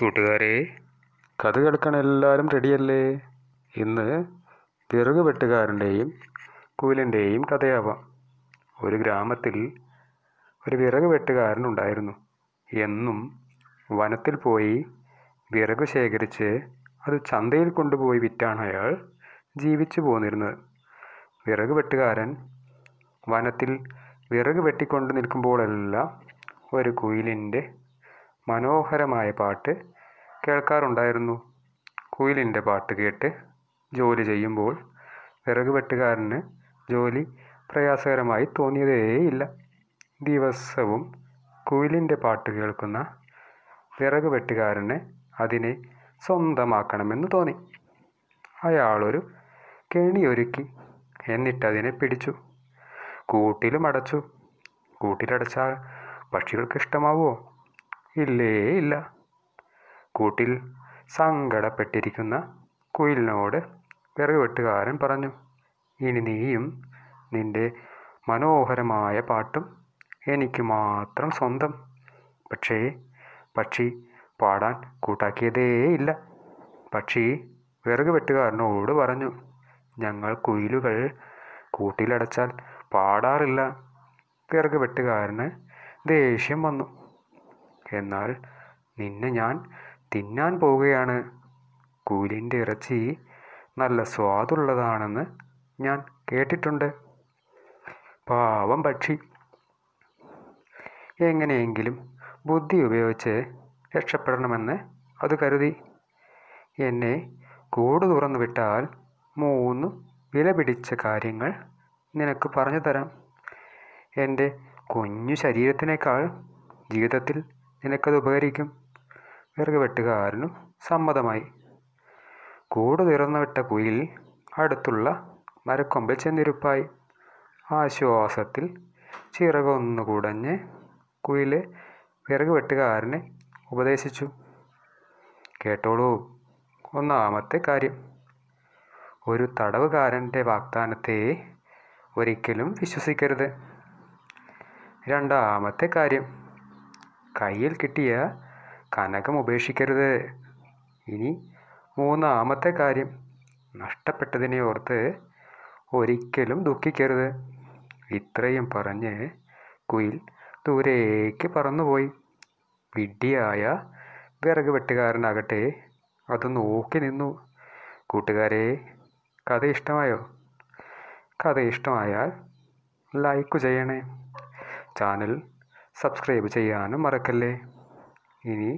കൂട്ടുകാരെ കഥ കേൾക്കാൻ എല്ലാവരും റെഡിയല്ലേ ഇന്ന് വിറക് വെട്ടുകാരൻ്റെയും കൂലിൻ്റെയും കഥയാവാം ഒരു ഗ്രാമത്തിൽ ഒരു വിറക് വെട്ടുകാരനുണ്ടായിരുന്നു എന്നും വനത്തിൽ പോയി വിറക് ശേഖരിച്ച് അത് ചന്തയിൽ കൊണ്ടുപോയി വിറ്റാണ് അയാൾ ജീവിച്ചു പോന്നിരുന്നത് വിറക് വെട്ടുകാരൻ വനത്തിൽ വിറക് വെട്ടിക്കൊണ്ട് നിൽക്കുമ്പോഴെല്ലാം ഒരു കുയിലിൻ്റെ മനോഹരമായ പാട്ട് കേൾക്കാറുണ്ടായിരുന്നു കുയിലിൻ്റെ പാട്ട് കേട്ട് ജോലി ചെയ്യുമ്പോൾ വിറക് വെട്ടുകാരന് ജോലി പ്രയാസകരമായി തോന്നിയതേയില്ല ദിവസവും കുയിലിൻ്റെ പാട്ട് കേൾക്കുന്ന വിറക് വെട്ടുകാരന് അതിനെ സ്വന്തമാക്കണമെന്ന് തോന്നി അയാളൊരു കെണിയൊരുക്കി എന്നിട്ടതിനെ പിടിച്ചു കൂട്ടിലും അടച്ചു കൂട്ടിലടച്ചാൽ പക്ഷികൾക്ക് ഇഷ്ടമാവുമോ ഇല്ലേ ഇല്ല കൂട്ടിൽ സങ്കടപ്പെട്ടിരിക്കുന്ന കുയിലിനോട് വിറകുവെട്ടുകാരൻ പറഞ്ഞു ഇനി നീയും നിന്റെ മനോഹരമായ പാട്ടും എനിക്ക് മാത്രം സ്വന്തം പക്ഷേ പക്ഷി പാടാൻ കൂട്ടാക്കിയതേയില്ല പക്ഷി വിറക് വെട്ടുകാരനോട് പറഞ്ഞു ഞങ്ങൾ കുയിലുകൾ കൂട്ടിലടച്ചാൽ പാടാറില്ല വിറക് വെട്ടുകാരന് ദേഷ്യം വന്നു എന്നാൽ നിന്നെ ഞാൻ തിന്നാൻ പോവുകയാണ് കൂലിൻ്റെ ഇറച്ചി നല്ല സ്വാദുള്ളതാണെന്ന് ഞാൻ കേട്ടിട്ടുണ്ട് പാവം പക്ഷി എങ്ങനെയെങ്കിലും ബുദ്ധി ഉപയോഗിച്ച് രക്ഷപ്പെടണമെന്ന് അത് കരുതി എന്നെ കൂട് തുറന്നു വിട്ടാൽ മൂന്ന് വില പിടിച്ച കാര്യങ്ങൾ നിനക്ക് പറഞ്ഞു തരാം എൻ്റെ കുഞ്ഞു ശരീരത്തിനേക്കാൾ ജീവിതത്തിൽ നിനക്കത് ഉപകരിക്കും വിറക് വെട്ടുകാരനു സമ്മതമായി കൂട് തീർന്നു വിട്ട കുയിൽ അടുത്തുള്ള മരക്കൊമ്പിൽ ചെന്നിരുപ്പായി ആശ്വാസത്തിൽ ചിറകൊന്നു കുടഞ്ഞ് കുയില് വിറക് വെട്ടുകാരനെ ഉപദേശിച്ചു കേട്ടോളൂ ഒന്നാമത്തെ കാര്യം ഒരു തടവുകാരൻ്റെ വാഗ്ദാനത്തെ ഒരിക്കലും വിശ്വസിക്കരുത് രണ്ടാമത്തെ കാര്യം കയ്യിൽ കിട്ടിയ കനകം ഉപേക്ഷിക്കരുത് ഇനി മൂന്നാമത്തെ കാര്യം നഷ്ടപ്പെട്ടതിനെ ഓർത്ത് ഒരിക്കലും ദുഃഖിക്കരുത് ഇത്രയും പറഞ്ഞ് കുയിൽ ദൂരേക്ക് പറന്നുപോയി വിഡ്ഢിയായ വിറക് വെട്ടുകാരനാകട്ടെ അത് നോക്കി നിന്നു കൂട്ടുകാരെ കഥ ഇഷ്ടമായോ കഥ ഇഷ്ടമായാൽ ലൈക്ക് ചെയ്യണേ ചാനൽ സബ്സ്ക്രൈബ് ചെയ്യാനും മറക്കല്ലേ ഇനി